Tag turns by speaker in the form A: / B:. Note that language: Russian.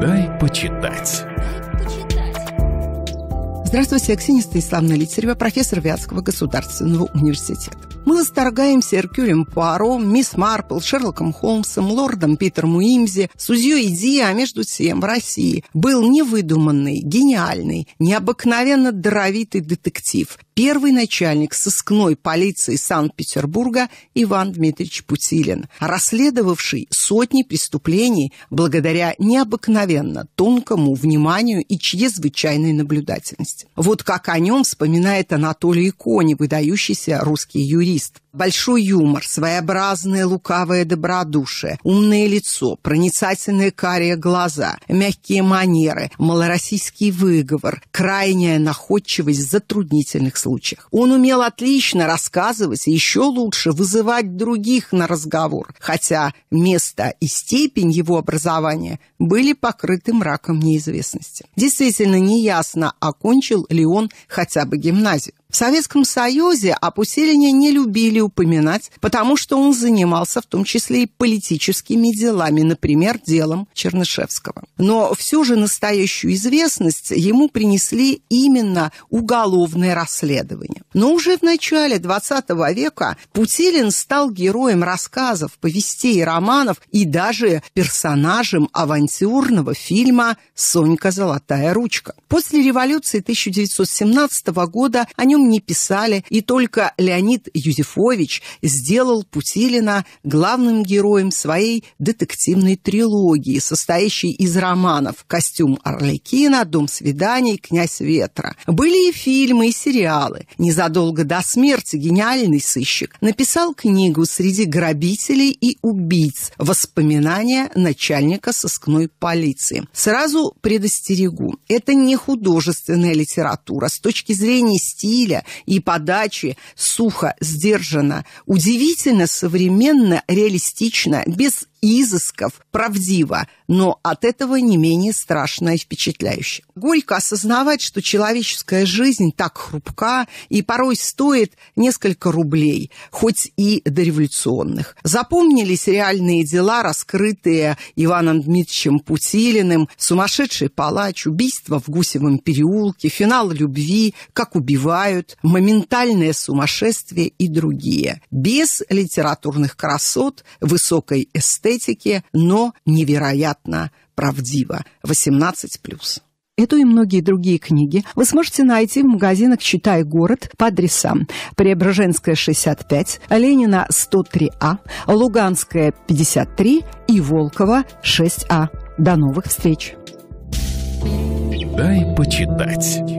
A: Дай почитать. Здравствуйте, Аксинья Станиславна Лицарева, профессор Вятского государственного университета. Мы восторгаемся Эркюлем Пуаро, Мисс Марпл, Шерлоком Холмсом, Лордом Питером Уимзи, Сузьей Ди, а между тем в России был невыдуманный, гениальный, необыкновенно даровитый детектив, первый начальник сыскной полиции Санкт-Петербурга Иван Дмитриевич Путилин, расследовавший сотни преступлений благодаря необыкновенно тонкому вниманию и чрезвычайной наблюдательности. Вот как о нем вспоминает Анатолий Кони, выдающийся русский юрист. Большой юмор, своеобразное лукавое добродушие, умное лицо, проницательные карие глаза, мягкие манеры, малороссийский выговор, крайняя находчивость в затруднительных случаях случаях. Он умел отлично рассказывать еще лучше вызывать других на разговор, хотя место и степень его образования были покрыты мраком неизвестности. Действительно неясно, окончил ли он хотя бы гимназию. В Советском Союзе о Пуселине не любили упоминать, потому что он занимался в том числе и политическими делами, например, делом Чернышевского. Но все же настоящую известность ему принесли именно уголовные расследования. Но уже в начале XX века Путилин стал героем рассказов, повестей, романов и даже персонажем авантюрного фильма «Сонька Золотая ручка». После революции 1917 года о нем не писали, и только Леонид Юзефович сделал Путилина главным героем своей детективной трилогии, состоящей из романов «Костюм Орликина», «Дом свиданий», «Князь ветра». Были и фильмы, и сериалы. Незадолго незадолго до смерти гениальный сыщик написал книгу «Среди грабителей и убийц. Воспоминания начальника сыскной полиции». Сразу предостерегу, это не художественная литература. С точки зрения стиля и подачи сухо, сдержанно, удивительно современно, реалистично, без изысков правдиво, но от этого не менее страшно и впечатляюще. Горько осознавать, что человеческая жизнь так хрупка и порой стоит несколько рублей, хоть и дореволюционных. Запомнились реальные дела, раскрытые Иваном Дмитриевичем Путилиным, сумасшедший палач, убийство в Гусевом переулке, финал любви, как убивают, моментальное сумасшествие и другие. Без литературных красот, высокой эстетики, эстетике, но невероятно правдиво. 18+. Эту и многие другие книги вы сможете найти в магазинах «Читай город» по адресам Преображенская, 65, Ленина, 103А, Луганская, 53 и Волкова, 6А. До новых встреч! Дай почитать.